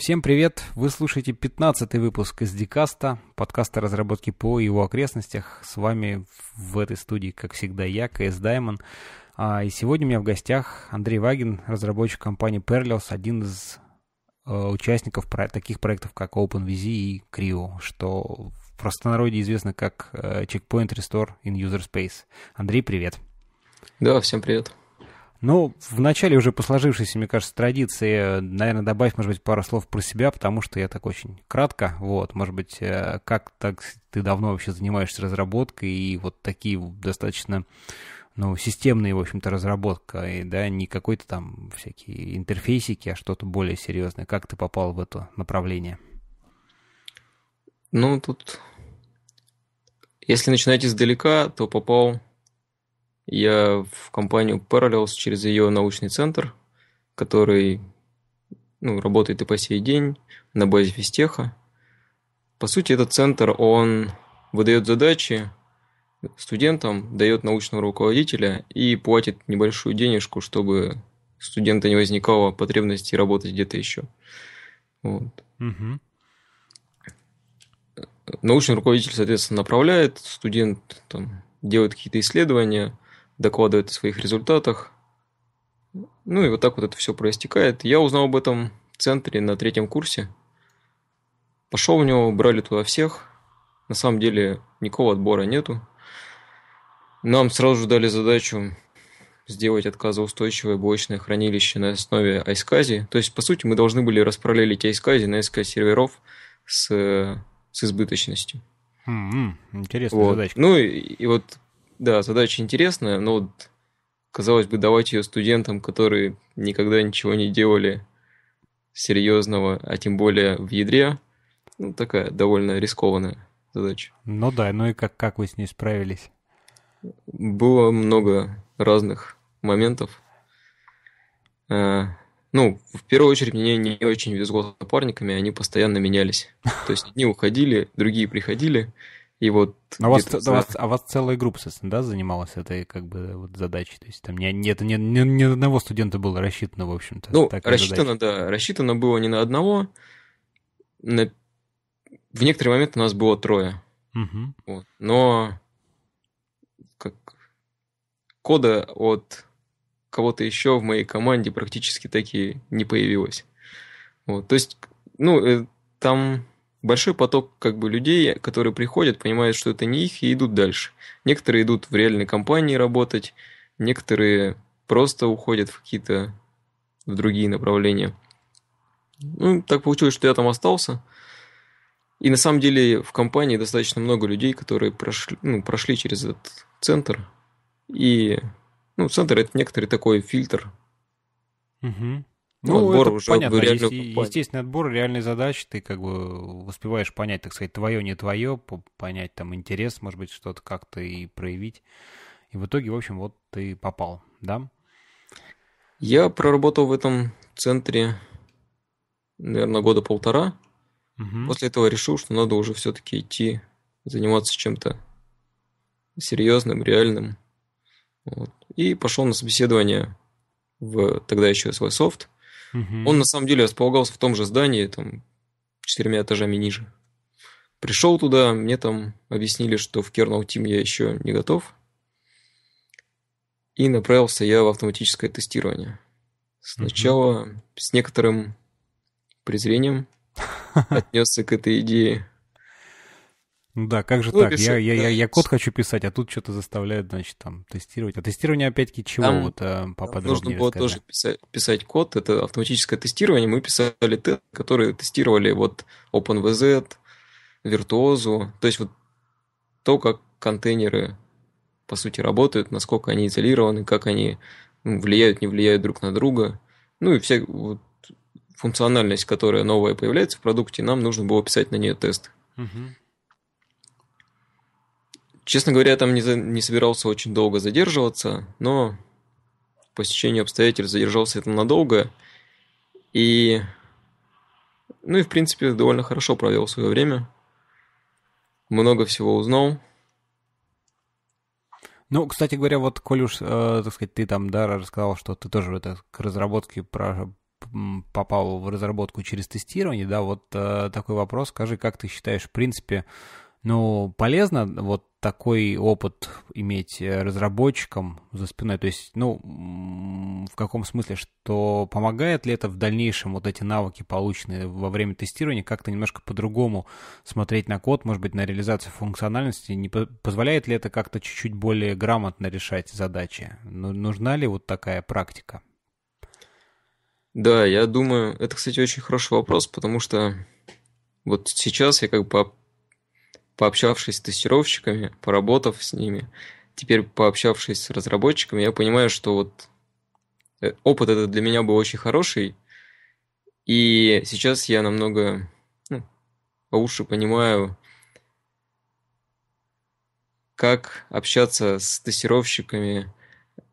Всем привет! Вы слушаете 15 выпуск из Дикаста, подкаста разработки ПО и его окрестностях. С вами в этой студии, как всегда, я, КС Даймон. А, и сегодня у меня в гостях Андрей Вагин, разработчик компании Perlios, один из э, участников таких проектов, как OpenVZ и Creo, что в простонародье известно как э, Checkpoint Restore in User Space. Андрей, привет! Да, всем привет! Ну, в начале уже по сложившейся, мне кажется, традиции, наверное, добавь, может быть, пару слов про себя, потому что я так очень кратко, вот, может быть, э, как так ты давно вообще занимаешься разработкой и вот такие достаточно ну, системные, в общем-то, разработка, и, да, не какой-то там всякие интерфейсики, а что-то более серьезное. Как ты попал в это направление? Ну, тут, если начинать издалека, то попал я в компанию Parallels через ее научный центр, который ну, работает и по сей день на базе физтеха. По сути, этот центр, он выдает задачи студентам, дает научного руководителя и платит небольшую денежку, чтобы у студента не возникало потребности работать где-то еще. Вот. Угу. Научный руководитель, соответственно, направляет, студент там, делает какие-то исследования – докладывает о своих результатах. Ну и вот так вот это все проистекает. Я узнал об этом в центре на третьем курсе. Пошел в него, брали туда всех. На самом деле никакого отбора нету. Нам сразу же дали задачу сделать отказоустойчивое блочное хранилище на основе айскази. То есть, по сути, мы должны были распараллелить айскази на SK серверов с, э, с избыточностью. Mm-hmm. Интересная вот. задачка. Ну и, и вот да, задача интересная, но вот, казалось бы, давать ее студентам, которые никогда ничего не делали серьезного, а тем более в ядре, ну, такая довольно рискованная задача. Ну да, ну и как, как вы с ней справились? Было много разных моментов. Э, ну, в первую очередь, мне не очень везло с напарниками, они постоянно менялись. То есть одни уходили, другие приходили. И вот а вас, за... вас, а вас целая группа, собственно, да, занималась этой как бы вот задачей? То есть там не, нет, не, ни не одного студента было рассчитано, в общем-то. Ну, рассчитано, задача. да. Рассчитано было не на одного. На... В некоторые моменты у нас было трое. Угу. Вот. Но как кода от кого-то еще в моей команде практически таки не появилось. Вот. То есть, ну, э, там Большой поток как бы людей, которые приходят, понимают, что это не их, и идут дальше. Некоторые идут в реальной компании работать, некоторые просто уходят в какие-то в другие направления. Ну, так получилось, что я там остался. И на самом деле в компании достаточно много людей, которые прошли, ну, прошли через этот центр. И ну, центр это некоторый такой фильтр. Угу. Ну, отбор это уже понятно. Реально... Есть, естественный отбор, реальные задачи, ты как бы успеваешь понять, так сказать, твое, не твое, понять там интерес, может быть, что-то как-то и проявить. И в итоге, в общем, вот ты попал, да? Я проработал в этом центре, наверное, года полтора. Угу. После этого решил, что надо уже все-таки идти заниматься чем-то серьезным, реальным. Вот. И пошел на собеседование в тогда еще свой софт. Угу. Он на самом деле располагался в том же здании, там, четырьмя этажами ниже. Пришел туда, мне там объяснили, что в kernel Team я еще не готов. И направился я в автоматическое тестирование. Сначала угу. с некоторым презрением отнесся к этой идее. Ну да, как же ну, так? я, я, я, э, я код хочу писать, а тут что-то заставляют, значит, там тестировать. А тестирование опять-таки чего? Там, вот, э, поподробнее нужно было расскажи. тоже писать, писать код, это автоматическое тестирование. Мы писали тест, которые тестировали вот OpenVZ, Virtuoso, то есть вот то, как контейнеры по сути работают, насколько они изолированы, как они влияют, не влияют друг на друга. Ну и вся вот, функциональность, которая новая появляется в продукте, нам нужно было писать на нее тест. Угу. Честно говоря, я там не, за... не собирался очень долго задерживаться, но по стечению обстоятельств задержался это надолго. И, ну и в принципе, довольно хорошо провел свое время. Много всего узнал. Ну, кстати говоря, вот, коль уж, э, так сказать, ты там, да, рассказал, что ты тоже это, к разработке про, попал в разработку через тестирование, да, вот э, такой вопрос. Скажи, как ты считаешь, в принципе, ну, полезно вот такой опыт иметь э, разработчикам за спиной? То есть, ну, в каком смысле, что помогает ли это в дальнейшем вот эти навыки, полученные во время тестирования, как-то немножко по-другому смотреть на код, может быть, на реализацию функциональности? Не позволяет ли это как-то чуть-чуть более грамотно решать задачи? Ну, нужна ли вот такая практика? Да, я думаю, это, кстати, очень хороший вопрос, потому что вот сейчас я как бы пообщавшись с тестировщиками, поработав с ними, теперь пообщавшись с разработчиками, я понимаю, что вот э, опыт этот для меня был очень хороший, и сейчас я намного ну, лучше понимаю, как общаться с тестировщиками,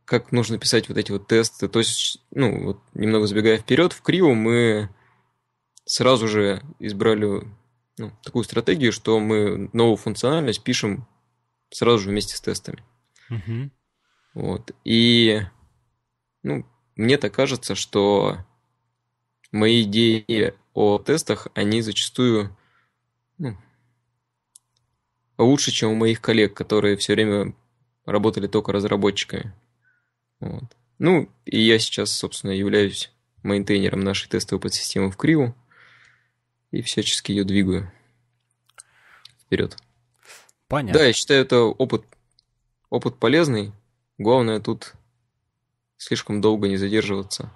как нужно писать вот эти вот тесты. То есть, ну, вот немного забегая вперед, в Крио мы сразу же избрали ну, такую стратегию, что мы новую функциональность пишем сразу же вместе с тестами. Угу. Вот. И ну, мне так кажется, что мои идеи о тестах, они зачастую ну, лучше, чем у моих коллег, которые все время работали только разработчиками. Вот. Ну, и я сейчас, собственно, являюсь мейнтейнером нашей тестовой подсистемы в Криву и всячески ее двигаю вперед. Понятно. Да, я считаю, это опыт, опыт полезный. Главное тут слишком долго не задерживаться.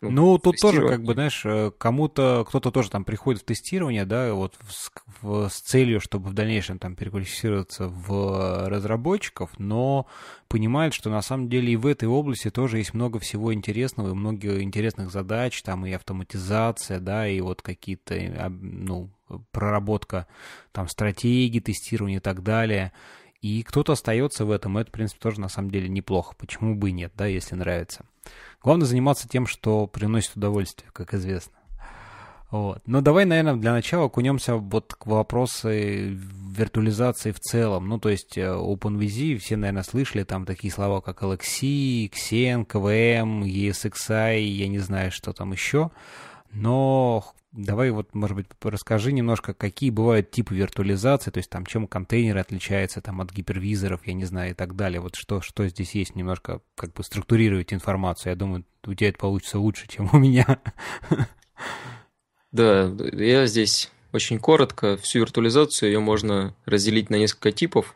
Ну, ну тут тоже, как бы, знаешь, э, кому-то, кто-то тоже там приходит в тестирование, да, вот с, в, с целью, чтобы в дальнейшем там переквалифицироваться в разработчиков, но понимает, что на самом деле и в этой области тоже есть много всего интересного, и много интересных задач, там и автоматизация, да, и вот какие-то, э, ну, проработка там стратегии, тестирования и так далее. И кто-то остается в этом, это, в принципе, тоже на самом деле неплохо. Почему бы и нет, да, если нравится. Главное заниматься тем, что приносит удовольствие, как известно. Вот. Но давай, наверное, для начала окунемся вот к вопросу виртуализации в целом. Ну, то есть э, OpenVZ, все, наверное, слышали там такие слова, как LXC, Xen, KVM, ESXi, я не знаю, что там еще но давай вот, может быть, расскажи немножко, какие бывают типы виртуализации, то есть там чем контейнеры отличаются там от гипервизоров, я не знаю, и так далее. Вот что, что здесь есть, немножко как бы структурировать информацию. Я думаю, у тебя это получится лучше, чем у меня. Да, я здесь очень коротко. Всю виртуализацию ее можно разделить на несколько типов.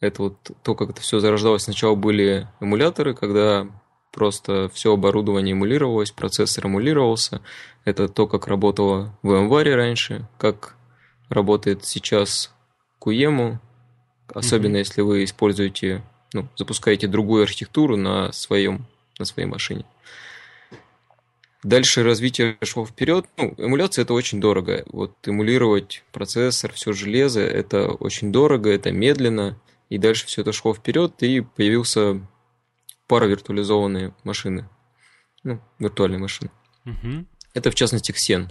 Это вот то, как это все зарождалось. Сначала были эмуляторы, когда Просто все оборудование эмулировалось, процессор эмулировался. Это то, как работало в VMware раньше, как работает сейчас QEMU, особенно mm-hmm. если вы используете, ну, запускаете другую архитектуру на, своем, на своей машине. Дальше развитие шло вперед. Ну, эмуляция это очень дорого. Вот эмулировать процессор, все железо, это очень дорого, это медленно. И дальше все это шло вперед, и появился пара виртуализованные машины. Ну, виртуальные машины. Угу. Это, в частности, Xen.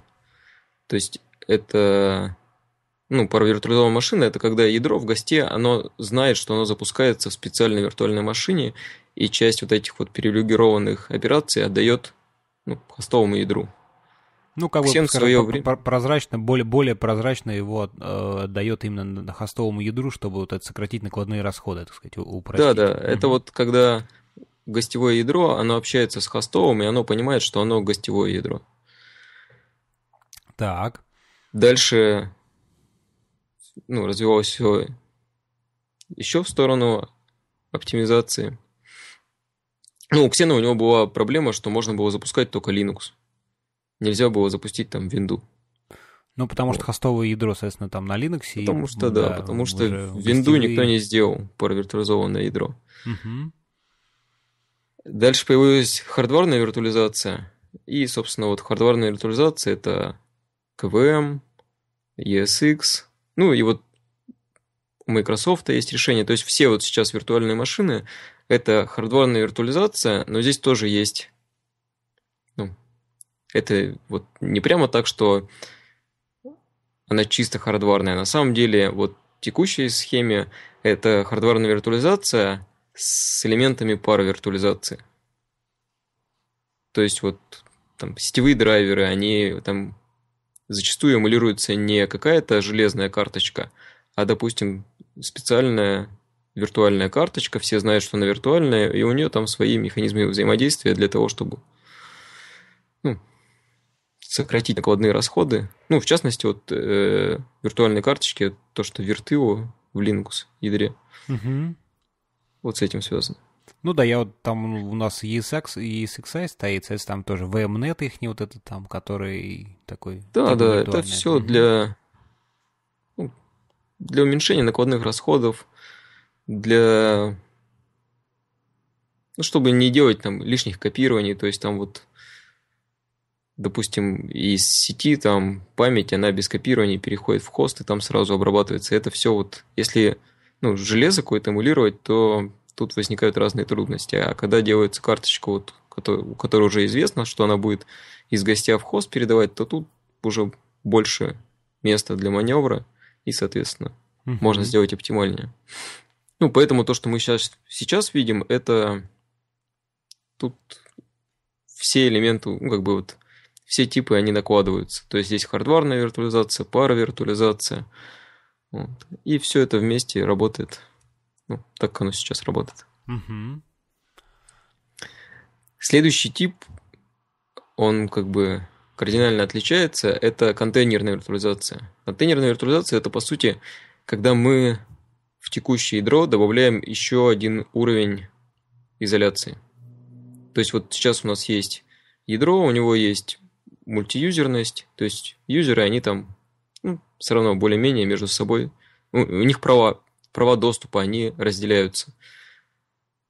То есть, это... Ну, пара виртуализованная машина – это когда ядро в госте, оно знает, что оно запускается в специальной виртуальной машине, и часть вот этих вот привилегированных операций отдает ну, хостовому ядру. Ну, как бы скажем, свое время... прозрачно, более, более прозрачно его э, дает именно хостовому ядру, чтобы вот это сократить накладные расходы, так сказать, упростить. Да, да, угу. это вот когда гостевое ядро, оно общается с хостовым, и оно понимает, что оно гостевое ядро. Так. Дальше ну, развивалось все еще в сторону оптимизации. Ну, у Xena у него была проблема, что можно было запускать только Linux. Нельзя было запустить там винду. Ну, потому что хостовое ядро, соответственно, там на Linux. Потому и, что, да, да потому что винду никто не сделал, парвертуризованное ядро. Угу. Дальше появилась хардварная виртуализация. И, собственно, вот хардварная виртуализация – это КВМ, ESX, ну и вот у Microsoft есть решение. То есть все вот сейчас виртуальные машины – это хардварная виртуализация, но здесь тоже есть… Ну, это вот не прямо так, что она чисто хардварная. На самом деле, вот в текущей схеме это хардварная виртуализация – с элементами пары виртуализации. То есть вот там сетевые драйверы, они там зачастую эмулируются не какая-то железная карточка, а, допустим, специальная виртуальная карточка, все знают, что она виртуальная, и у нее там свои механизмы взаимодействия для того, чтобы ну, сократить накладные расходы. Ну, в частности, вот э, виртуальные карточки, то, что Virtuo в Linux ядре. Угу вот с этим связано. Ну да, я вот там у нас ESX, ESXi стоит, ESX там тоже VMNet их не вот этот там, который такой... Да, да, это все mm-hmm. для, ну, для уменьшения накладных расходов, для... Ну, чтобы не делать там лишних копирований, то есть там вот допустим, из сети там память, она без копирования переходит в хост, и там сразу обрабатывается. Это все вот, если ну, железо какое-то эмулировать, то тут возникают разные трудности. А когда делается карточка, вот, у которой уже известно, что она будет из гостя в хост передавать, то тут уже больше места для маневра, и, соответственно, угу. можно сделать оптимальнее. Ну, поэтому то, что мы сейчас, сейчас видим, это тут все элементы, ну, как бы вот все типы, они накладываются. То есть здесь хардварная виртуализация, пара виртуализация, вот. И все это вместе работает. Ну, так оно сейчас работает. Угу. Следующий тип, он как бы кардинально отличается, это контейнерная виртуализация. Контейнерная виртуализация это по сути, когда мы в текущее ядро добавляем еще один уровень изоляции. То есть вот сейчас у нас есть ядро, у него есть мультиюзерность, то есть юзеры, они там ну, все равно более-менее между собой, ну, у них права, права доступа, они разделяются.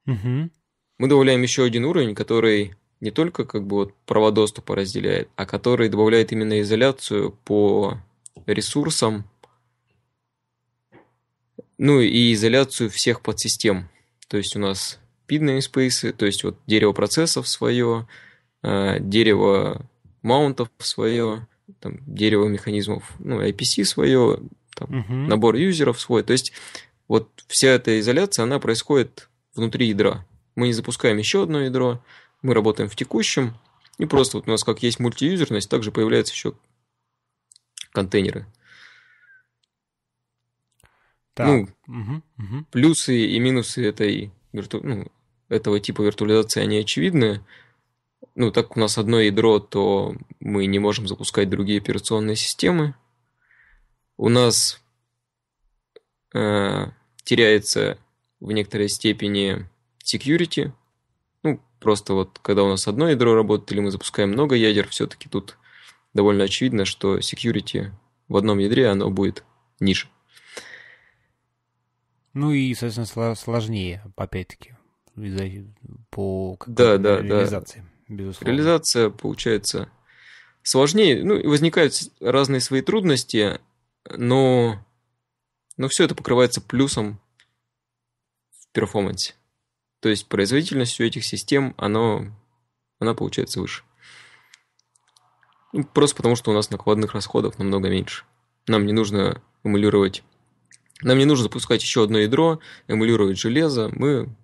Угу. Мы добавляем еще один уровень, который не только как бы вот права доступа разделяет, а который добавляет именно изоляцию по ресурсам, ну и изоляцию всех подсистем. То есть у нас пид namespace, то есть вот дерево процессов свое, э, дерево маунтов свое, там, дерево механизмов, ну, IPC свое, там, угу. набор юзеров свой. То есть вот вся эта изоляция, она происходит внутри ядра. Мы не запускаем еще одно ядро, мы работаем в текущем, и просто вот у нас как есть мультиюзерность, также появляются еще контейнеры. Так. Ну, угу, угу. плюсы и минусы этой, ну, этого типа виртуализации, они очевидны ну, так у нас одно ядро, то мы не можем запускать другие операционные системы. У нас э, теряется в некоторой степени security. Ну, просто вот когда у нас одно ядро работает или мы запускаем много ядер, все-таки тут довольно очевидно, что security в одном ядре, оно будет ниже. Ну и, соответственно, сложнее, опять-таки, по да, да, реализации. Да. Безусловно. Реализация получается сложнее, ну возникают разные свои трудности, но, но все это покрывается плюсом в перформансе. То есть производительность у этих систем, она, она получается выше. Ну, просто потому, что у нас накладных расходов намного меньше. Нам не нужно эмулировать... Нам не нужно запускать еще одно ядро, эмулировать железо. Мы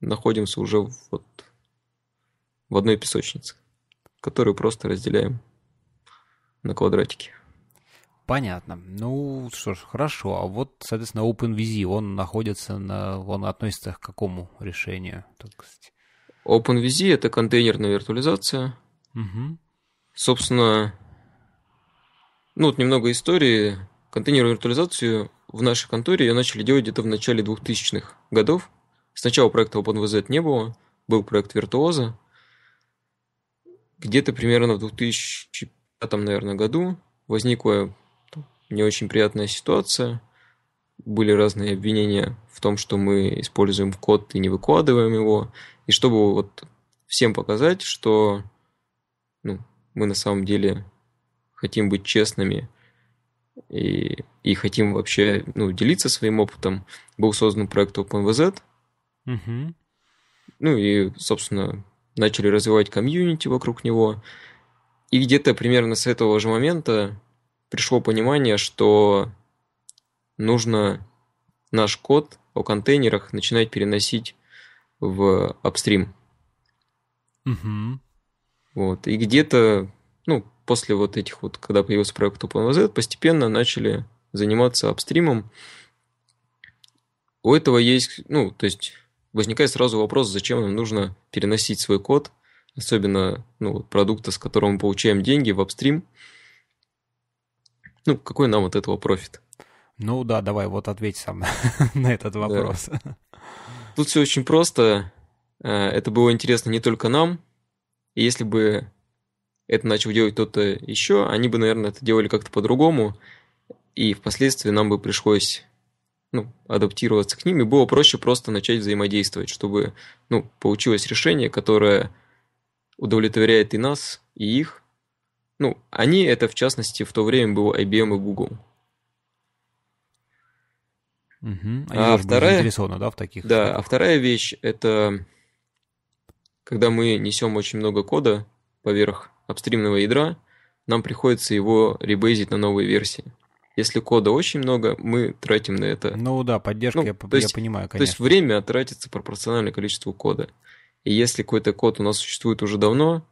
находимся уже вот в одной песочнице, которую просто разделяем на квадратики. Понятно. Ну что ж, хорошо. А вот, соответственно, OpenVZ, он находится на... Он относится к какому решению? OpenVZ — это контейнерная виртуализация. Угу. Собственно, ну вот немного истории. Контейнерную виртуализацию в нашей конторе ее начали делать где-то в начале 2000-х годов. Сначала проекта OpenVZ не было, был проект Виртуоза, где-то примерно в 2005, наверное, году возникла не очень приятная ситуация. Были разные обвинения в том, что мы используем код и не выкладываем его. И чтобы вот всем показать, что ну, мы на самом деле хотим быть честными и, и хотим вообще ну, делиться своим опытом, был создан проект OpenVZ. Угу. Ну и, собственно, начали развивать комьюнити вокруг него. И где-то примерно с этого же момента пришло понимание, что нужно наш код о контейнерах начинать переносить в апстрим. Угу. Вот. И где-то, ну, после вот этих вот, когда появился проект OpenVZ, постепенно начали заниматься апстримом. У этого есть, ну, то есть возникает сразу вопрос, зачем нам нужно переносить свой код, особенно ну, продукта, с которым мы получаем деньги в апстрим. Ну, какой нам от этого профит? Ну да, давай, вот ответь сам на этот вопрос. Да. Тут все очень просто. Э, это было интересно не только нам. И если бы это начал делать кто-то еще, они бы, наверное, это делали как-то по-другому. И впоследствии нам бы пришлось ну, адаптироваться к ним, и было проще просто начать взаимодействовать, чтобы ну, получилось решение, которое удовлетворяет и нас, и их. Ну, они это, в частности, в то время было IBM и Google. Угу. Они а вторая, заинтересованы, да, в таких? Да, штуках. а вторая вещь – это когда мы несем очень много кода поверх апстримного ядра, нам приходится его ребейзить на новые версии. Если кода очень много, мы тратим на это. Ну да, поддержка, ну, я, то есть, я понимаю, конечно. То есть время тратится пропорционально количеству кода. И если какой-то код у нас существует уже давно,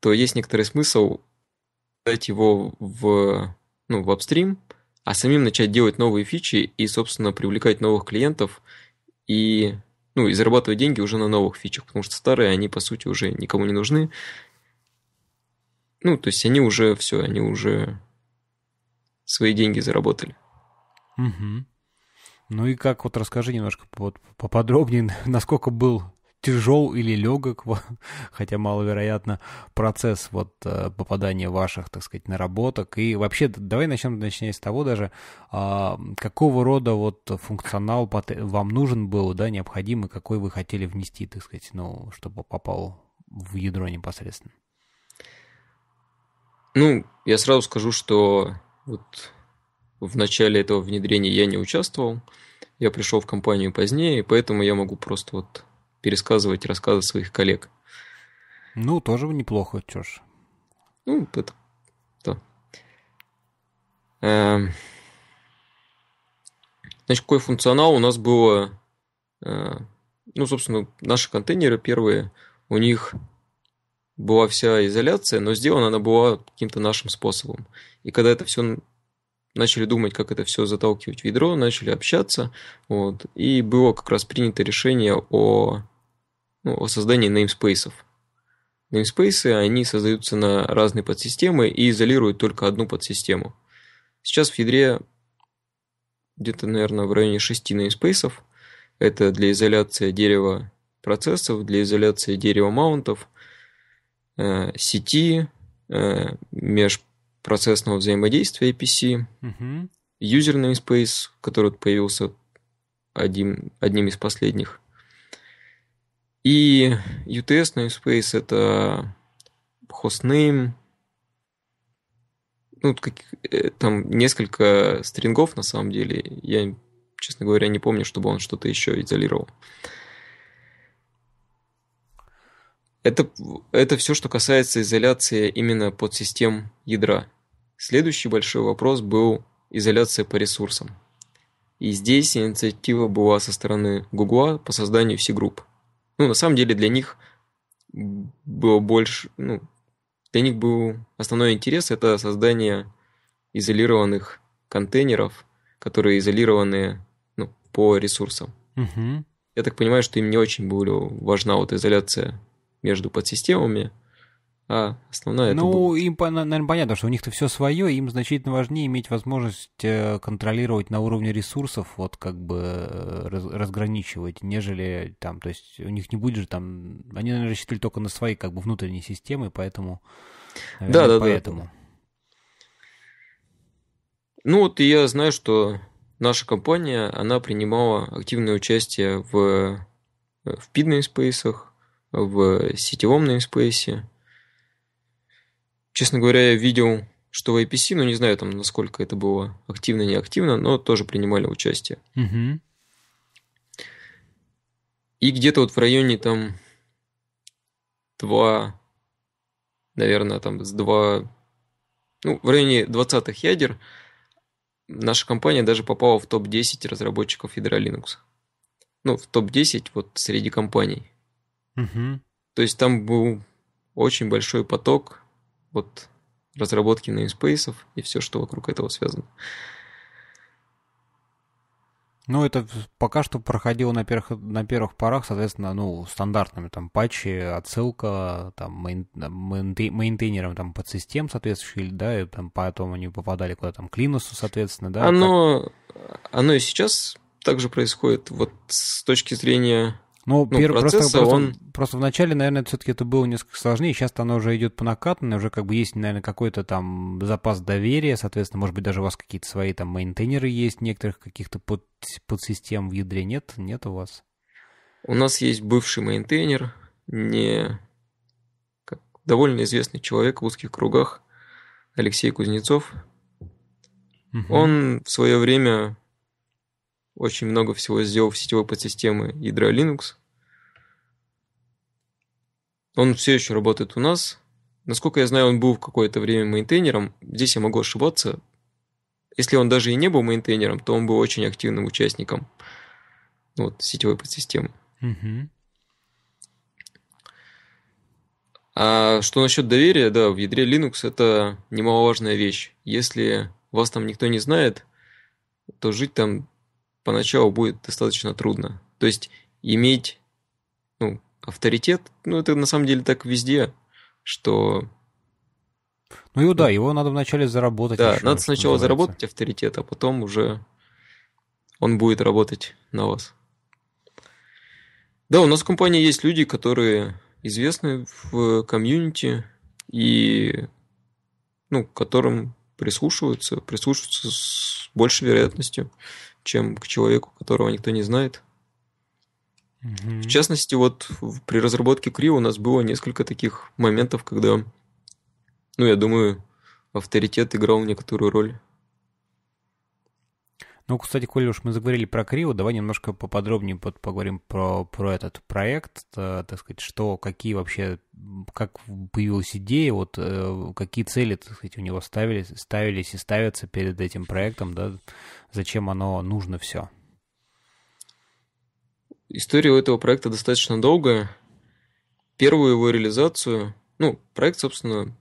то есть некоторый смысл дать его в, ну, в апстрим, а самим начать делать новые фичи и, собственно, привлекать новых клиентов и, ну, и зарабатывать деньги уже на новых фичах, потому что старые, они, по сути, уже никому не нужны. Ну, то есть они уже все, они уже свои деньги заработали. Угу. Ну и как, вот расскажи немножко вот, поподробнее, насколько был тяжел или легок, хотя маловероятно, процесс вот э, попадания ваших, так сказать, наработок. И вообще, давай начнем, начнем с того даже, а, какого рода вот функционал вам нужен был, да, необходимый, какой вы хотели внести, так сказать, ну, чтобы попал в ядро непосредственно. Ну, я сразу скажу, что вот в начале этого внедрения я не участвовал, я пришел в компанию позднее, поэтому я могу просто вот пересказывать рассказы своих коллег. Ну, тоже неплохо, чё ж. Ну, это... Да. Эм. Значит, какой функционал у нас было... Э, ну, собственно, наши контейнеры первые, у них была вся изоляция, но сделана она была каким-то нашим способом. И когда это все начали думать, как это все заталкивать в ядро, начали общаться, вот, и было как раз принято решение о, ну, о создании неймспейсов. Неймспейсы, они создаются на разные подсистемы и изолируют только одну подсистему. Сейчас в ядре где-то, наверное, в районе 6 неймспейсов. Это для изоляции дерева процессов, для изоляции дерева маунтов – э, сети, э, межпроцессного взаимодействия APC, угу. юзерный space, который появился один одним из последних. И UTS namespace это hostname, ну, как, э, там несколько стрингов на самом деле. Я, честно говоря, не помню, чтобы он что-то еще изолировал. Это, это все, что касается изоляции именно под систем ядра. Следующий большой вопрос был изоляция по ресурсам. И здесь инициатива была со стороны Гугла по созданию всех групп. Ну, на самом деле для них было больше, ну, для них был основной интерес это создание изолированных контейнеров, которые изолированы ну, по ресурсам. Угу. Я так понимаю, что им не очень была важна вот изоляция между подсистемами, а основная ну, это Ну, им, наверное, понятно, что у них-то все свое, им значительно важнее иметь возможность э, контролировать на уровне ресурсов, вот как бы э, разграничивать, нежели там, то есть у них не будет же там, они, наверное, рассчитывали только на свои как бы внутренние системы, поэтому... Наверное, да, да, поэтому. Ну вот я знаю, что наша компания, она принимала активное участие в, э, в пидных спейсах, в сетевом namespace. Честно говоря, я видел, что в IPC, а ну не знаю там, насколько это было активно, неактивно, но тоже принимали участие. Угу. И где-то вот в районе там 2, наверное, там с 2, ну, в районе 20-х ядер наша компания даже попала в топ-10 разработчиков ядра Linux. Ну, в топ-10 вот среди компаний. Угу. То есть там был очень большой поток вот разработки неймспейсов и все, что вокруг этого связано. Ну, это пока что проходило на первых, на первых порах, соответственно, ну, стандартными там патчи, отсылка, там, мейн, мейнтейнерам там под систем соответствующие, да, и там потом они попадали куда-то там к Линусу, соответственно, да. Оно, как... оно и сейчас также происходит. Вот с точки зрения ну, ну пер... процесс, просто, он... просто, просто вначале, наверное, все-таки это было несколько сложнее. Сейчас оно уже идет по накатанной, уже как бы есть, наверное, какой-то там запас доверия, соответственно, может быть, даже у вас какие-то свои там мейнтейнеры есть, некоторых каких-то под, подсистем в ядре нет? Нет у вас? У нас есть бывший мейнтейнер, не как, довольно известный человек в узких кругах, Алексей Кузнецов. Угу. Он в свое время очень много всего сделал в сетевой подсистеме ядра Linux. Он все еще работает у нас. Насколько я знаю, он был в какое-то время мейнтейнером. Здесь я могу ошибаться. Если он даже и не был мейнтейнером, то он был очень активным участником ну, вот, сетевой подсистемы. Угу. А что насчет доверия, да, в ядре Linux это немаловажная вещь. Если вас там никто не знает, то жить там поначалу будет достаточно трудно. То есть иметь ну, авторитет, ну это на самом деле так везде, что... Ну и да, ну, его надо вначале заработать. Да, еще, надо сначала называется. заработать авторитет, а потом уже он будет работать на вас. Да, у нас в компании есть люди, которые известны в комьюнити и ну, которым прислушиваются, прислушиваются с большей вероятностью чем к человеку, которого никто не знает. Угу. В частности, вот при разработке Кри у нас было несколько таких моментов, когда, ну, я думаю, авторитет играл некоторую роль. Ну, кстати, коли уж мы заговорили про Крио, давай немножко поподробнее под поговорим про, про этот проект, э, так сказать, что, какие вообще, как появилась идея, вот э, какие цели, так сказать, у него ставились, ставились и ставятся перед этим проектом, да, зачем оно нужно все? История у этого проекта достаточно долгая. Первую его реализацию, ну, проект, собственно,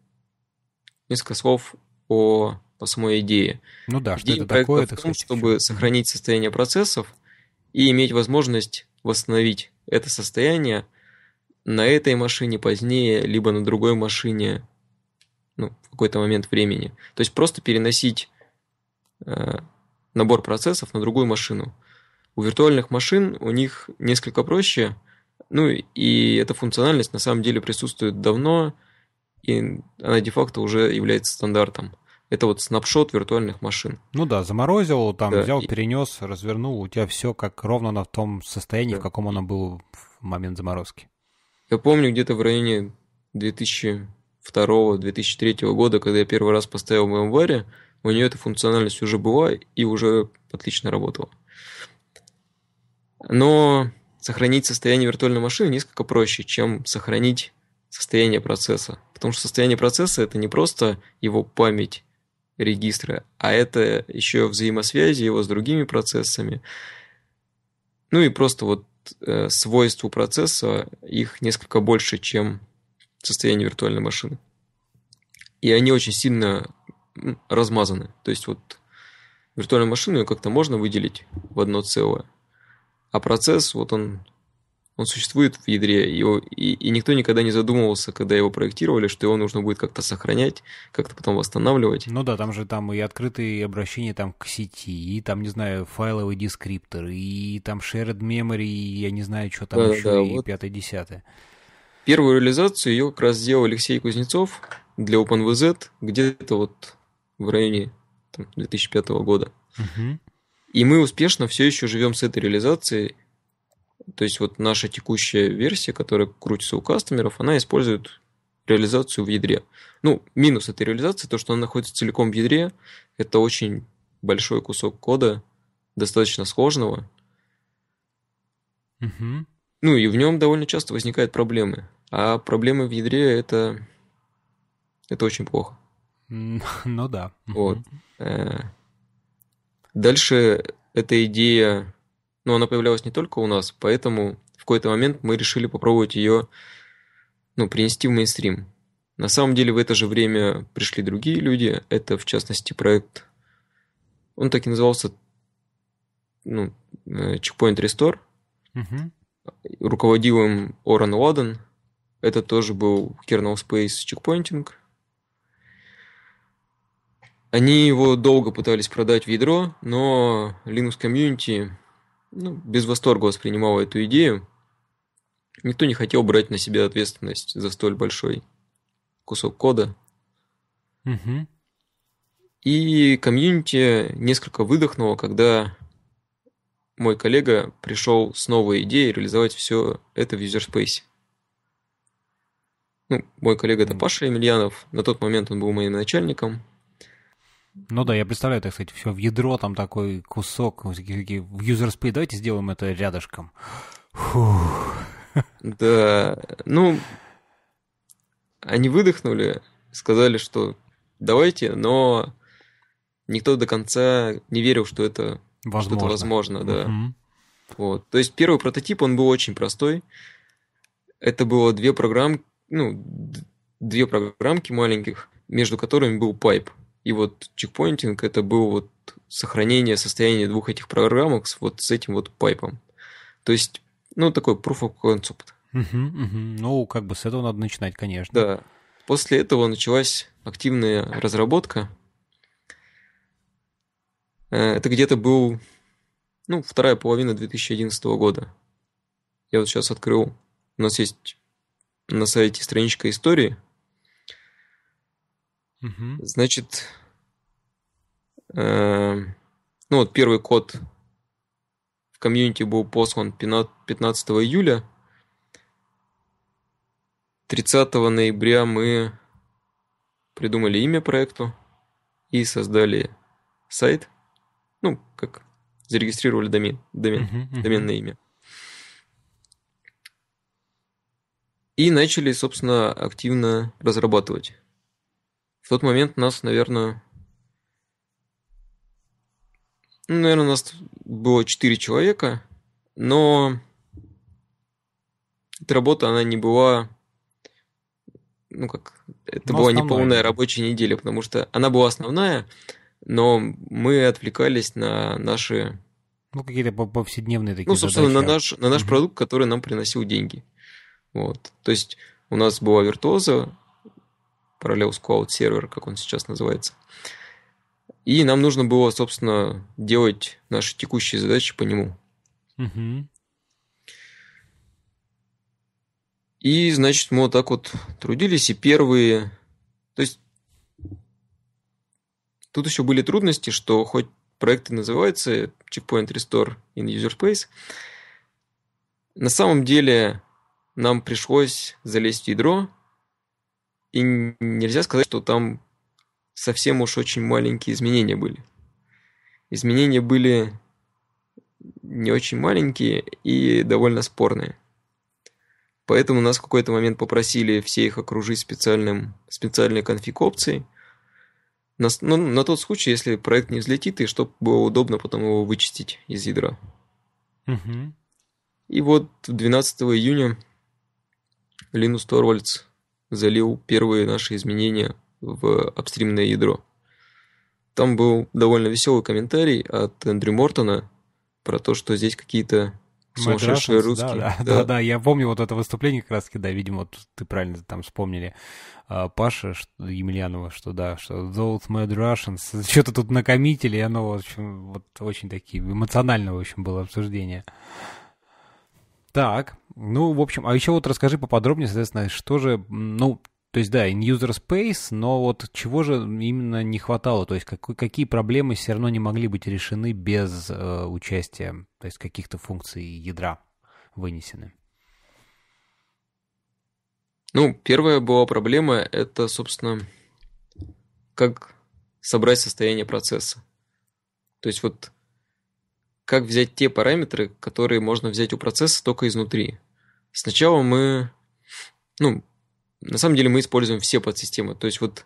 несколько слов о по самой идее. Ну да, что это такое, в том, чтобы еще. сохранить состояние процессов и иметь возможность восстановить это состояние на этой машине позднее, либо на другой машине ну, в какой-то момент времени. То есть просто переносить э, набор процессов на другую машину. У виртуальных машин у них несколько проще, ну и эта функциональность на самом деле присутствует давно, и она де-факто уже является стандартом это вот снапшот виртуальных машин. Ну да, заморозил, там да. взял, перенес, развернул, у тебя все как ровно на том состоянии, да. в каком оно было в момент заморозки. Я помню где-то в районе 2002-2003 года, когда я первый раз поставил в VMware, у нее эта функциональность уже была и уже отлично работала. Но сохранить состояние виртуальной машины несколько проще, чем сохранить состояние процесса. Потому что состояние процесса это не просто его память регистра, а это еще взаимосвязи его с другими процессами. Ну и просто вот э, свойству процесса их несколько больше, чем состояние виртуальной машины. И они очень сильно размазаны. То есть вот виртуальную машину как-то можно выделить в одно целое, а процесс вот он он существует в ядре, его, и, и никто никогда не задумывался, когда его проектировали, что его нужно будет как-то сохранять, как-то потом восстанавливать. Ну да, там же там и открытые обращения там к сети, и там, не знаю, файловый дескриптор, и там shared memory, и я не знаю, что там да, еще, да, и пятое, вот. десятое. Первую реализацию ее как раз сделал Алексей Кузнецов для OpenVZ где-то вот в районе там, 2005 года. Угу. И мы успешно все еще живем с этой реализацией, то есть вот наша текущая версия, которая крутится у кастомеров, она использует реализацию в ядре. Ну, минус этой реализации, то, что она находится целиком в ядре, это очень большой кусок кода, достаточно сложного. Угу. Ну и в нем довольно часто возникают проблемы. А проблемы в ядре это... Это очень плохо. Ну да. Вот. Э, дальше эта идея но она появлялась не только у нас, поэтому в какой-то момент мы решили попробовать ее ну, принести в мейнстрим. На самом деле в это же время пришли другие люди. Это, в частности, проект... Он так и назывался ну, э, Checkpoint Restore. Угу. Руководил им Оран Ладен. Это тоже был kernel space checkpointing. Они его долго пытались продать в ядро, но Linux Community ну, без восторга воспринимала эту идею. Никто не хотел брать на себя ответственность за столь большой кусок кода. Угу. И комьюнити несколько выдохнуло, когда мой коллега пришел с новой идеей реализовать все это в юзерспейсе. Ну, мой коллега это Паша Емельянов. На тот момент он был моим начальником. Ну да, я представляю, так сказать, все в ядро, там такой кусок ну, в юзерспей. Давайте сделаем это рядышком. Да, ну, они выдохнули, сказали, что давайте, но никто до конца не верил, что это возможно, что то возможно да. Угу. Вот. То есть первый прототип, он был очень простой. Это было две программки, ну, две программки маленьких, между которыми был пайп. И вот чекпоинтинг это было вот сохранение состояния двух этих программок с вот с этим вот пайпом. То есть, ну, такой proof of concept. Ну, как бы с этого надо начинать, конечно. Да. После этого началась активная разработка. Э, это где-то был, ну, вторая половина 2011 года. Я вот сейчас открыл. У нас есть на сайте страничка истории – Угу. Значит, э, ну вот первый код в комьюнити был послан 15 июля. 30 ноября мы придумали имя проекту и создали сайт. Ну, как зарегистрировали домен, домен, uh-huh, uh доменное имя. И начали, собственно, активно разрабатывать. В тот момент нас, наверное... Ну, наверное, у нас было 4 человека, но эта работа, она не была... Ну, как... Это но ну, была основная. неполная рабочая неделя, потому что она была основная, но мы отвлекались на наши... Ну, какие-то повседневные такие Ну, собственно, задачи. на наш, на наш угу. продукт, который нам приносил деньги. Вот. То есть у нас была виртуоза, Parallel Squad сервер, как он сейчас называется. И нам нужно было, собственно, делать наши текущие задачи по нему. Угу. И, значит, мы вот так вот трудились, и первые... То есть тут еще были трудности, что хоть проект и называется Checkpoint Restore in User Space, на самом деле нам пришлось залезть в ядро, и нельзя сказать, что там совсем уж очень маленькие изменения были. Изменения были не очень маленькие и довольно спорные. Поэтому нас в какой-то момент попросили все их окружить специальным, специальной конфиг-опцией. На, ну, на тот случай, если проект не взлетит, и чтобы было удобно потом его вычистить из ядра. Угу. И вот 12 июня Линус Торвальдс залил первые наши изменения в апстримное ядро. Там был довольно веселый комментарий от Эндрю Мортона про то, что здесь какие-то сумасшедшие русские. Да, да, да, да, да, я помню вот это выступление как раз да, видимо, вот ты правильно там вспомнили а, Паша что, Емельянова, что да, что Those Mad Russians, что-то тут накомители, и оно, в общем, вот очень такие эмоциональное, в общем, было обсуждение. Так, ну, в общем, а еще вот расскажи поподробнее, соответственно, что же, ну, то есть, да, in user space, но вот чего же именно не хватало? То есть, как какие проблемы все равно не могли быть решены без э, участия, то есть, каких-то функций ядра вынесены? Ну, первая была проблема, это, собственно, как собрать состояние процесса. То есть, вот как взять те параметры, которые можно взять у процесса только изнутри. Сначала мы, ну, на самом деле мы используем все подсистемы. То есть вот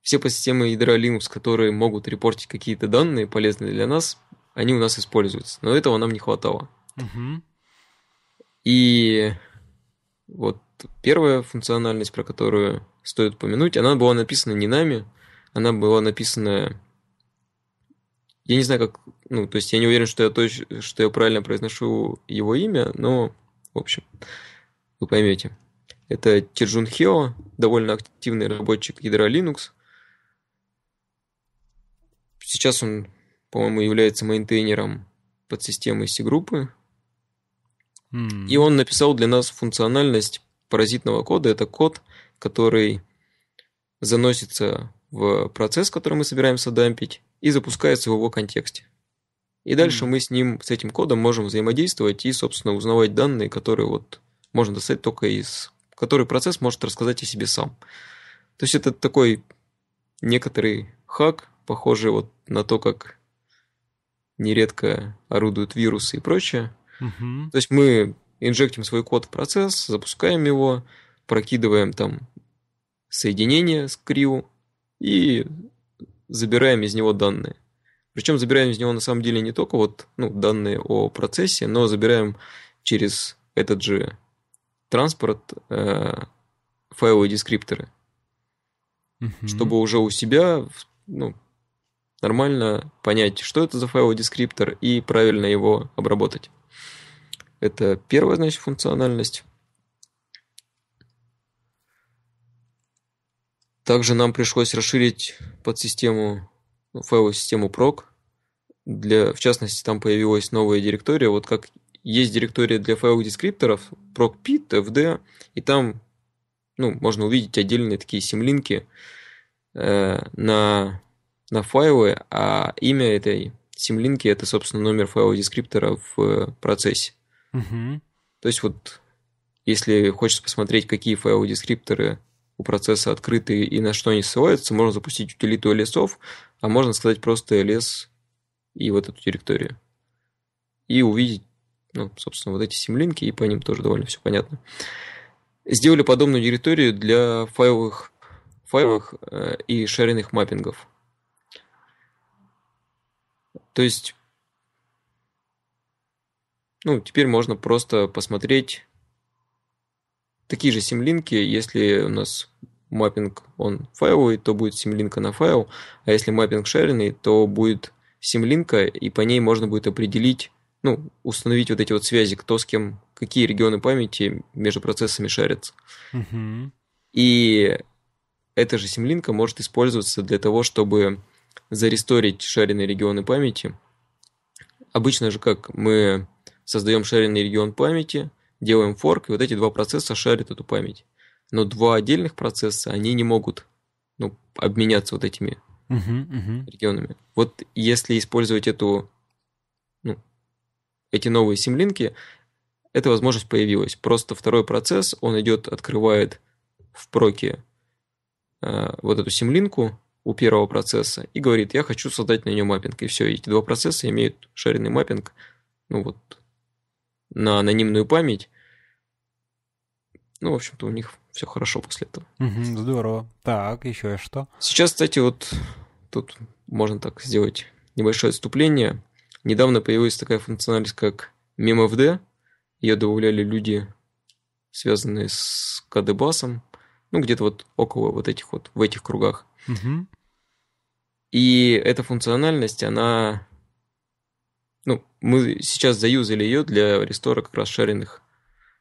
все подсистемы ядра Linux, которые могут репортить какие-то данные, полезные для нас, они у нас используются. Но этого нам не хватало. Угу. И вот первая функциональность, про которую стоит упомянуть, она была написана не нами, она была написана я не знаю, как... Ну, то есть я не уверен, что я, точ... что я правильно произношу его имя, но, в общем, вы поймете. Это Тирджун Хео, довольно активный работчик ядра Linux. Сейчас он, по-моему, является мейнтейнером системой C-группы. Mm. И он написал для нас функциональность паразитного кода. Это код, который заносится в процесс, который мы собираемся дампить, и запускается в его контексте. И дальше mm. мы с ним, с этим кодом можем взаимодействовать и, собственно, узнавать данные, которые вот можно достать только из... Который процесс может рассказать о себе сам. То есть это такой некоторый хак, похожий вот на то, как нередко орудуют вирусы и прочее. Mm-hmm. То есть мы инжектим свой код в процесс, запускаем его, прокидываем там соединение с криу и забираем из него данные. Причем забираем из него на самом деле не только вот, ну, данные о процессе, но забираем через этот же транспорт э, файлы и дескрипторы, угу. чтобы уже у себя ну, нормально понять, что это за файловый дескриптор и правильно его обработать. Это первая, значит, функциональность. Также нам пришлось расширить подсистему, ну, файловую систему PROC. Для, в частности, там появилась новая директория. Вот как есть директория для файловых дескрипторов, procpit, fd, и там ну, можно увидеть отдельные такие семлинки э, на, на файлы, а имя этой семлинки – это, собственно, номер файлового дескриптора в э, процессе. Угу. То есть вот если хочется посмотреть, какие файловые дескрипторы у процесса открытые и на что они ссылаются, можно запустить утилиту лесов, а можно сказать просто лес и вот эту директорию. И увидеть, ну, собственно, вот эти симлинки, и по ним тоже довольно все понятно. Сделали подобную директорию для файловых, файловых э, и шаренных маппингов. То есть, ну, теперь можно просто посмотреть такие же симлинки, если у нас маппинг он файловый, то будет симлинка на файл, а если маппинг шаренный, то будет симлинка, и по ней можно будет определить, ну, установить вот эти вот связи, кто с кем, какие регионы памяти между процессами шарятся. Угу. И эта же симлинка может использоваться для того, чтобы заресторить шаренные регионы памяти. Обычно же как мы создаем шаренный регион памяти, делаем форк, и вот эти два процесса шарят эту память. Но два отдельных процесса, они не могут ну, обменяться вот этими uh-huh, uh-huh. регионами. Вот если использовать эту, ну, эти новые симлинки, эта возможность появилась. Просто второй процесс, он идет, открывает в проке э, вот эту симлинку у первого процесса и говорит, я хочу создать на нее маппинг. И все, эти два процесса имеют шаренный маппинг, ну вот на анонимную память. Ну, в общем-то, у них все хорошо после этого. здорово. Так, еще что? Сейчас, кстати, вот тут можно так сделать небольшое отступление. Недавно появилась такая функциональность, как MemFD. Ее добавляли люди, связанные с кадебасом. Ну, где-то вот около вот этих вот, в этих кругах. Угу. И эта функциональность, она ну, мы сейчас заюзали ее для рестора как расширенных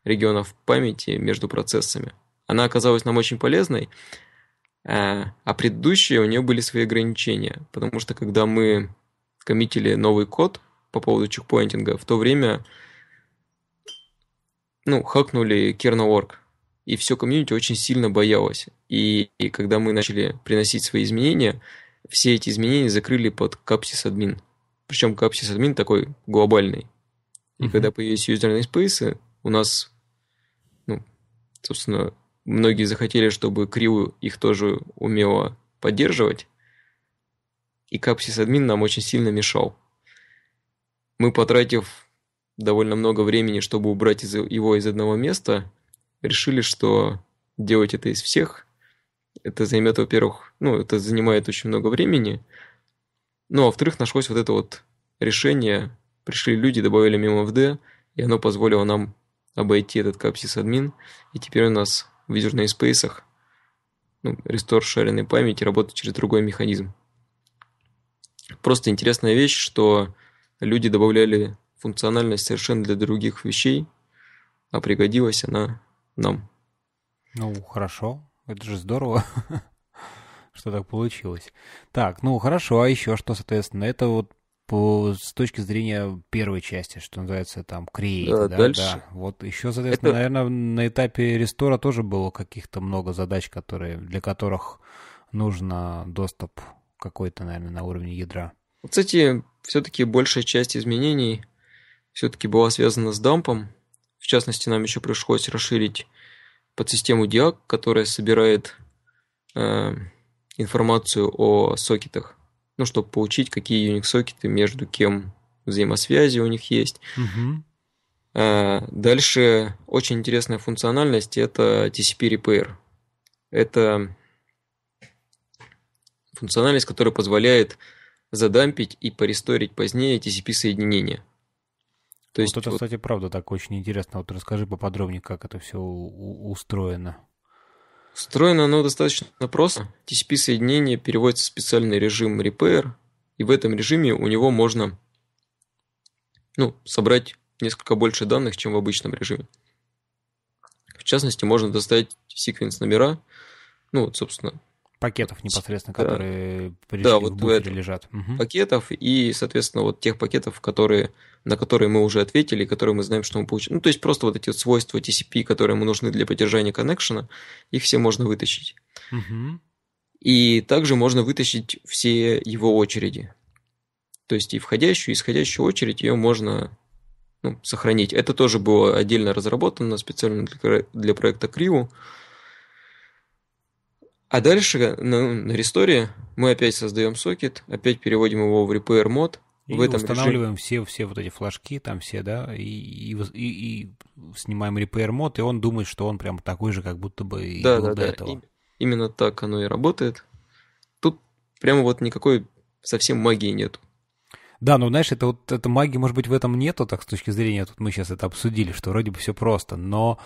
регионов памяти между процессами. Она оказалась нам очень полезной, а, а предыдущие у нее были свои ограничения, потому что когда мы коммитили новый код по поводу чекпоинтинга, в то время ну, хакнули Керна.орг, и все комьюнити очень сильно боялось. И, и когда мы начали приносить свои изменения, все эти изменения закрыли под капсис админ причем как админ такой глобальный. И mm когда появились юзерные спейсы, у нас, ну, собственно, многие захотели, чтобы Крил их тоже умело поддерживать. И Капсис админ нам очень сильно мешал. Мы, потратив довольно много времени, чтобы убрать из, его из одного места, решили, что делать это из всех. Это займет, во-первых, ну, это занимает очень много времени, ну, а во-вторых, нашлось вот это вот решение, пришли люди, добавили мимо и оно позволило нам обойти этот капсис админ, и теперь у нас в юзерной спейсах ну, рестор шаренной памяти работает через другой механизм. Просто интересная вещь, что люди добавляли функциональность совершенно для других вещей, а пригодилась она нам. Ну, хорошо, это же здорово. что так получилось. Так, ну хорошо, а еще что, соответственно, это вот по, с точки зрения первой части, что называется там create, да, э, да, дальше. да. Вот еще, соответственно, это... наверное, на этапе рестора тоже было каких-то много задач, которые, для которых нужно доступ какой-то, наверное, на уровне ядра. Кстати, все-таки большая часть изменений все-таки была связана с дампом. В частности, нам еще пришлось расширить подсистему Диак, которая собирает э, информацию о сокетах, ну, чтобы получить, какие Unix-сокеты между кем взаимосвязи у них есть. Угу. А, дальше очень интересная функциональность – это TCP Repair. Это функциональность, которая позволяет задампить и поресторить позднее TCP-соединения. То вот есть, это, вот... кстати, правда так очень интересно. Вот расскажи поподробнее, как это все устроено. Встроено оно достаточно просто. TCP-соединение переводится в специальный режим Repair, и в этом режиме у него можно ну, собрать несколько больше данных, чем в обычном режиме. В частности, можно достать секвенс номера, ну, вот, собственно, Пакетов непосредственно, которые да, пришли да, вот в бункере лежат. Угу. Пакетов и, соответственно, вот тех пакетов, которые, на которые мы уже ответили, которые мы знаем, что мы получим. Ну, то есть просто вот эти вот свойства TCP, которые ему нужны для поддержания коннекшена, их все можно вытащить. Угу. И также можно вытащить все его очереди. То есть и входящую, и исходящую очередь ее можно ну, сохранить. Это тоже было отдельно разработано специально для, для проекта Криву. А дальше ну, на, на ресторе мы опять создаем сокет, опять переводим его в repair мод. И в этом устанавливаем все, все вот эти флажки там все, да, и, и, и, и снимаем repair мод, и он думает, что он прям такой же, как будто бы и да, был да, до да. этого. И, именно так оно и работает. Тут прямо вот никакой совсем магии нету. Да, ну знаешь, это вот эта магия, может быть, в этом нету, так с точки зрения, тут мы сейчас это обсудили, что вроде бы все просто, но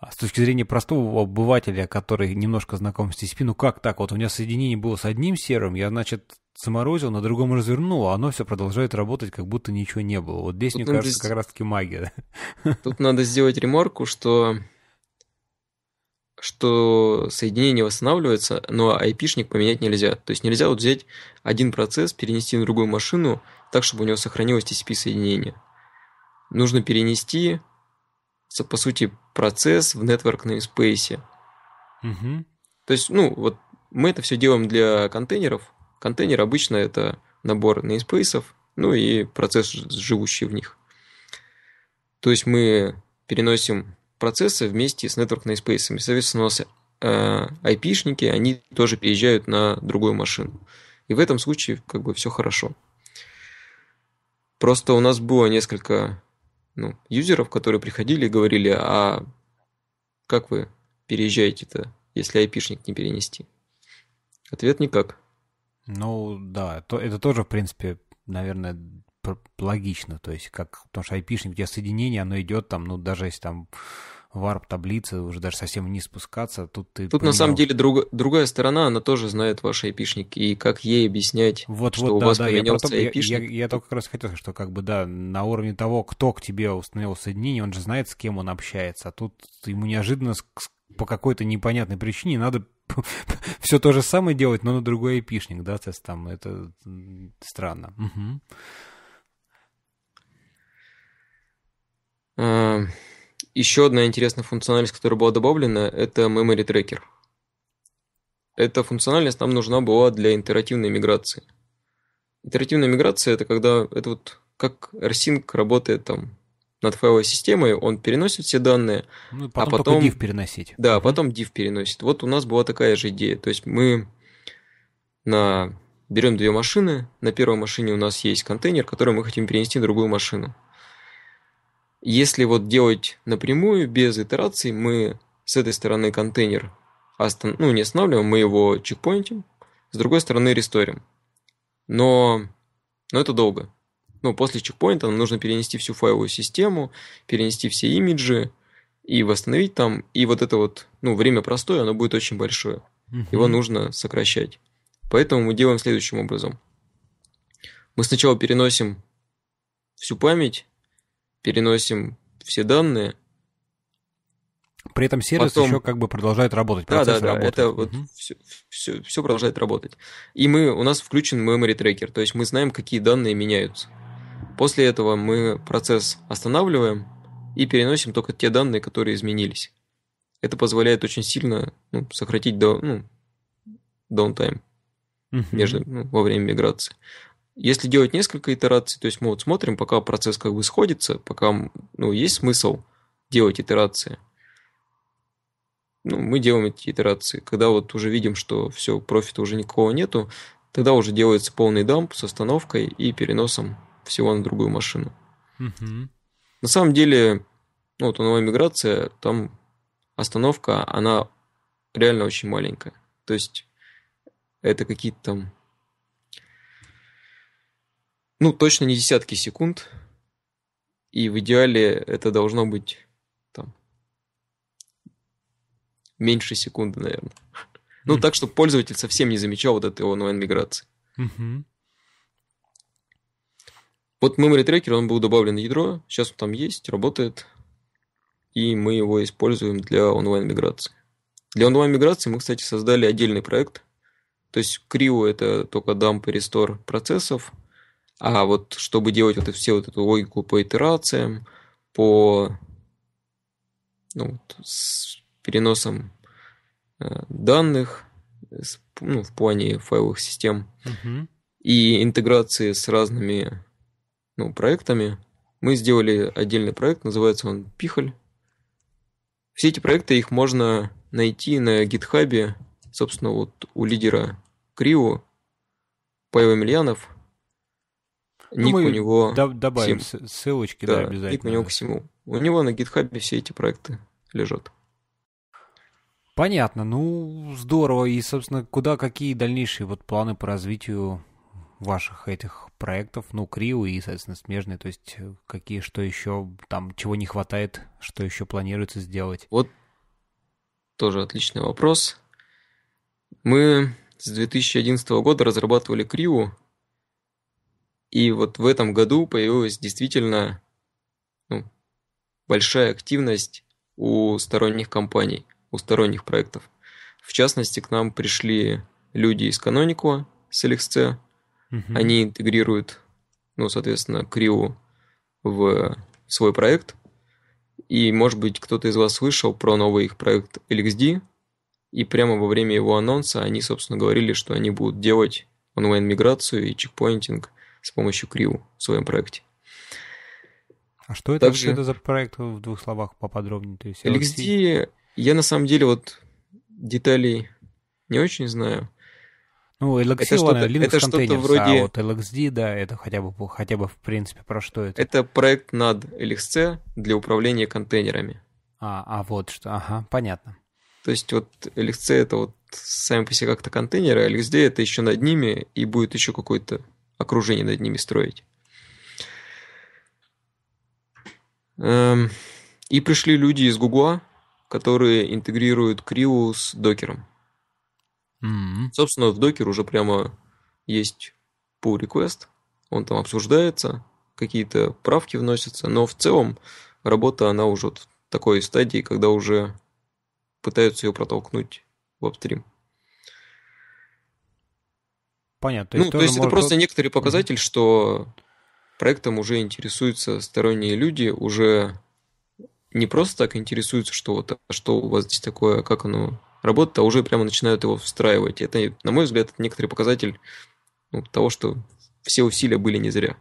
а с точки зрения простого обывателя, который немножко знаком с TCP, ну как так? Вот у меня соединение было с одним серым, я, значит, заморозил, на другом развернул, а оно все продолжает работать, как будто ничего не было. Вот здесь, Тут мне кажется, с... как раз-таки магия. Тут надо сделать ремарку, что что соединение восстанавливается, но айпишник поменять нельзя. То есть нельзя вот взять один процесс, перенести на другую машину, так, чтобы у него сохранилось TCP-соединение. Нужно перенести это по сути, процесс в нетворкном спейсе. Угу. То есть, ну, вот мы это все делаем для контейнеров. Контейнер обычно это набор нейспейсов, ну и процесс, живущий в них. То есть мы переносим процессы вместе с network нейспейсами. Соответственно, у нас э, айпишники, они тоже переезжают на другую машину. И в этом случае как бы все хорошо. Просто у нас было несколько ну, юзеров, которые приходили и говорили, а как вы переезжаете-то, если айпишник не перенести? Ответ никак. Ну да, то, это тоже, в принципе, наверное, логично. То есть, как, потому что айпишник, у тебя соединение, оно идет там, ну, даже если там варп-таблицы, уже даже совсем не спускаться. Тут, ты Тут поменял... на самом деле друг, другая сторона, она тоже знает ваш айпишник, и как ей объяснять, вот, что вот, у да, вас да, поменялся я, Я, я, я только как раз хотел, что как бы, да, на уровне того, кто к тебе установил соединение, он же знает, с кем он общается, а тут ему неожиданно по какой-то непонятной причине надо все то же самое делать, но на другой айпишник, да, то есть там это странно. Угу еще одна интересная функциональность, которая была добавлена, это Memory Tracker. Эта функциональность нам нужна была для интерактивной миграции. Интерактивная миграция – это когда это вот как rsync работает там над файловой системой, он переносит все данные, ну, потом а потом div переносить. Да, mm-hmm. потом div переносит. Вот у нас была такая же идея. То есть мы на берем две машины, на первой машине у нас есть контейнер, который мы хотим перенести в другую машину. Если вот делать напрямую, без итераций, мы с этой стороны контейнер остан... ну, не останавливаем, мы его чекпоинтим, с другой стороны ресторим. Но, но это долго. Ну, после чекпоинта нам нужно перенести всю файловую систему, перенести все имиджи и восстановить там. И вот это вот, ну, время простое, оно будет очень большое. Угу. Его нужно сокращать. Поэтому мы делаем следующим образом. Мы сначала переносим всю память переносим все данные. При этом сервис Потом... еще как бы продолжает работать. Да, да, да, работает. это угу. вот все, все, все продолжает работать. И мы, у нас включен memory tracker, то есть мы знаем, какие данные меняются. После этого мы процесс останавливаем и переносим только те данные, которые изменились. Это позволяет очень сильно ну, сократить до, ну, downtime угу. между, ну, во время миграции. Если делать несколько итераций, то есть мы вот смотрим, пока процесс как бы сходится, пока ну, есть смысл делать итерации. Ну, мы делаем эти итерации. Когда вот уже видим, что все, профита уже никакого нету, тогда уже делается полный дамп с остановкой и переносом всего на другую машину. Угу. На самом деле, ну, вот новой миграции там остановка, она реально очень маленькая. То есть это какие-то там ну, точно не десятки секунд. И в идеале это должно быть там меньше секунды, наверное. Ну, так, чтобы пользователь совсем не замечал вот этой онлайн-миграции. Вот memory tracker, он был добавлен в ядро, сейчас он там есть, работает, и мы его используем для онлайн-миграции. Для онлайн-миграции мы, кстати, создали отдельный проект. То есть Creo – это только дамп и рестор процессов, а вот чтобы делать вот все вот эту логику по итерациям, по ну, вот, с переносом э, данных, с, ну, в плане файловых систем угу. и интеграции с разными ну, проектами, мы сделали отдельный проект, называется он Пихоль. Все эти проекты, их можно найти на гитхабе, собственно, вот у лидера Крио, Павел Емельянов – Ник ну, у него... Доб- добавим всем. ссылочки, да, да, обязательно. Ник у него к всему. У него на гитхабе все эти проекты лежат. Понятно, ну здорово. И, собственно, куда какие дальнейшие вот планы по развитию ваших этих проектов, ну, Крио и, соответственно, смежные, то есть э, какие, что еще, там, чего не хватает, что еще планируется сделать? Вот тоже отличный вопрос. Мы с 2011 года разрабатывали Крио, и вот в этом году появилась действительно ну, большая активность у сторонних компаний, у сторонних проектов. В частности, к нам пришли люди из Canonical, с LXC. Угу. Они интегрируют, ну, соответственно, Крио в свой проект. И, может быть, кто-то из вас слышал про новый их проект LXD. И прямо во время его анонса они, собственно, говорили, что они будут делать онлайн-миграцию и чекпоинтинг с помощью Криу в своем проекте. А что это, Также... что это за проект в двух словах поподробнее? То есть, LXD, LXD, я на самом деле вот деталей не очень знаю. Ну, LXD, это ладно, Linux это что-то а вроде... а вот LXD, да, это хотя бы, хотя бы в принципе про что это? Это проект над LXC для управления контейнерами. А, а вот что, ага, понятно. То есть вот LXC это вот сами по себе как-то контейнеры, а LXD это еще над ними, и будет еще какой-то окружение над ними строить. Эм, и пришли люди из Гугуа, которые интегрируют Криу с докером. Mm-hmm. Собственно, в докер уже прямо есть pull request, он там обсуждается, какие-то правки вносятся, но в целом работа, она уже в такой стадии, когда уже пытаются ее протолкнуть в апстрим. Понятно. Ну, то ну, то есть это просто некоторый показатель, mm что проектом уже интересуются сторонние люди, уже не просто так интересуются, что вот, а что у вас здесь такое, а как оно работает, а уже прямо начинают его встраивать. Это, на мой взгляд, это некоторый показатель ну, того, что все усилия были не зря.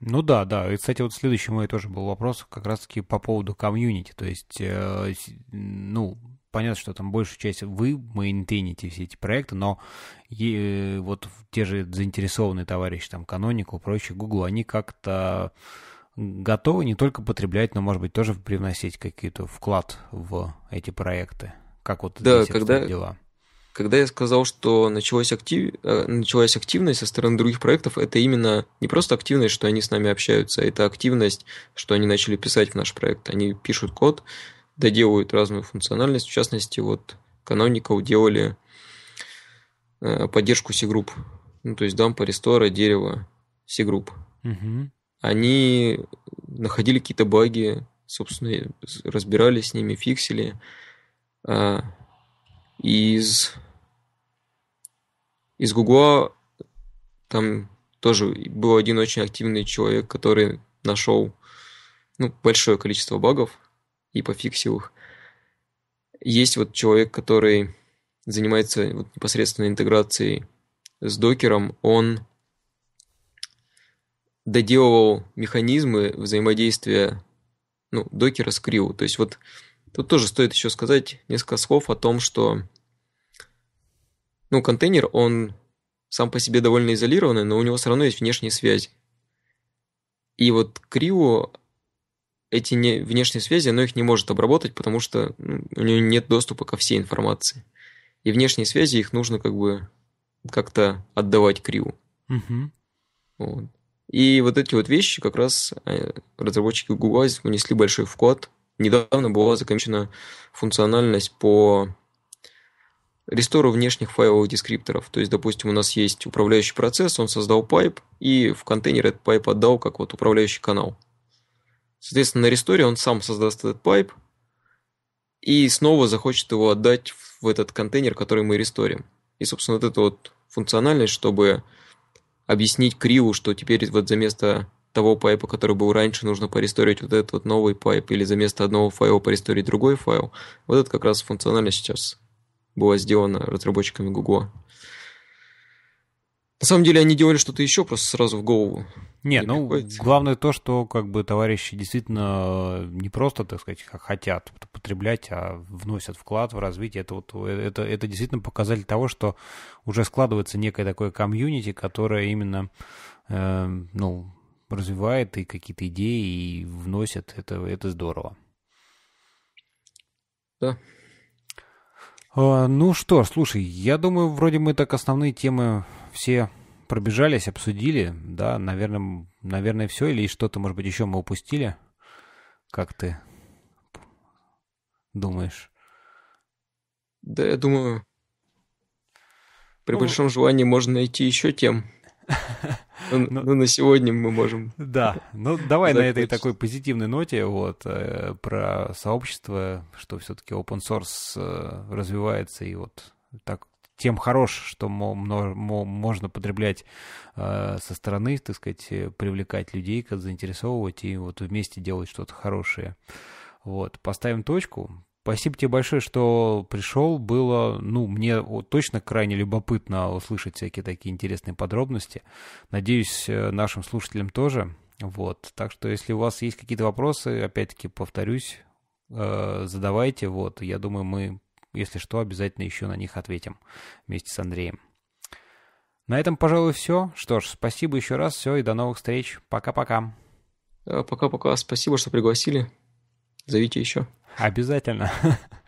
Ну да, да. И, кстати, вот следующий мой тоже был вопрос как раз-таки по поводу комьюнити. То есть, э, ну, понятно, что там большую часть вы мейнтейните все эти проекты, но и, вот те же заинтересованные товарищи, там, Canonical, прочие, Google, они как-то готовы не только потреблять, но, может быть, тоже привносить какие-то вклад в эти проекты. Как вот да, здесь когда, дела? Когда я сказал, что началась, актив... Э, началась активность со стороны других проектов, это именно не просто активность, что они с нами общаются, а это активность, что они начали писать в наш проект. Они пишут код, доделывают разную функциональность. В частности, вот Canonical делали э, поддержку C-групп. Ну, то есть дампа, рестора, дерево, C-групп. Угу. Они находили какие-то баги, собственно, разбирались с ними, фиксили. А, из из Гугла там тоже был один очень активный человек, который нашел ну, большое количество багов, и пофиксил их. Есть вот человек, который занимается вот непосредственно интеграцией с докером, он доделывал механизмы взаимодействия ну, докера с криву. То есть вот тут тоже стоит еще сказать несколько слов о том, что ну, контейнер, он сам по себе довольно изолированный, но у него все равно есть внешние связи. И вот Крио эти не, внешние связи, оно их не может обработать, потому что ну, у нее нет доступа ко всей информации. И внешние связи их нужно как бы как-то отдавать криву. Угу. Вот. И вот эти вот вещи как раз э, разработчики Google внесли большой вклад. Недавно была закончена функциональность по рестору внешних файловых дескрипторов. То есть, допустим, у нас есть управляющий процесс, он создал пайп и в контейнер этот пайп отдал как вот управляющий канал. Соответственно, на ресторе он сам создаст этот пайп и снова захочет его отдать в этот контейнер, который мы ресторим. И, собственно, вот эта вот функциональность, чтобы объяснить Криву, что теперь вот за место того пайпа, который был раньше, нужно поресторить вот этот вот новый пайп, или за место одного файла поресторить другой файл. Вот это как раз функциональность сейчас была сделана разработчиками Google. На самом деле они делали что-то еще, просто сразу в голову. не ну, главное то, что как бы товарищи действительно э, не просто, так сказать, хотят потреблять, а вносят вклад в развитие. Это, вот, э, это, это действительно показатель того, что уже складывается некое такое комьюнити, которое именно, э, ну, развивает и какие-то идеи и вносит. Это, это здорово. Да. Э, ну что, слушай, я думаю, вроде мы так основные темы все пробежались, обсудили, да, наверное, наверное, все, или что-то, может быть, еще мы упустили? Как ты думаешь? Да, я думаю, при ну, большом желании можно найти еще тем. Ну, ну, ну, на сегодня мы можем... Да, ну давай на этой такой позитивной ноте вот э, про сообщество, что все-таки open source э, развивается и вот так тем хорош, что можно потреблять э, со стороны, так сказать, э, привлекать людей, как заинтересовывать и вот вместе делать что-то хорошее. Вот, поставим точку, Спасибо тебе большое, что пришел. Было, ну, мне точно крайне любопытно услышать всякие такие интересные подробности. Надеюсь, э, нашим слушателям тоже. Вот. Так что, если у вас есть какие-то вопросы, опять-таки повторюсь, э, задавайте. Вот. Я думаю, мы, если что, обязательно еще на них ответим вместе с Андреем. На этом, пожалуй, все. Что ж, спасибо еще раз. Все, и до новых встреч. Пока-пока. Э, пока-пока. Спасибо, что пригласили. Зовите еще. Обязательно.